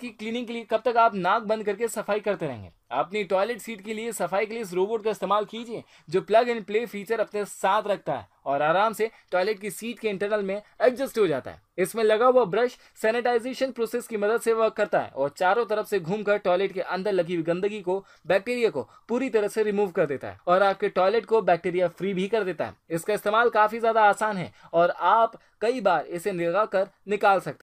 की क्लीनिंग के लिए कब तक आप नाक बंद करके सफाई करते रहेंगे अपनी टॉयलेट सीट के लिए सफाई के लिए इस रोबोट का इस्तेमाल कीजिए जो प्लग एंड प्ले फीचर अपने साथ रखता है और आराम से टॉयलेट की सीट के इंटरनल में एडजस्ट हो जाता है इसमें लगा हुआ ब्रश सैनिटाइजेशन प्रोसेस की मदद से वर्क करता है और चारों तरफ से घूमकर टॉयलेट के अंदर लगी हुई गंदगी को बैक्टीरिया को पूरी तरह से रिमूव कर देता है और आपके टॉयलेट को बैक्टीरिया फ्री भी कर देता है इसका इस्तेमाल काफी ज्यादा आसान है और आप कई बार इसे निगा निकाल सकते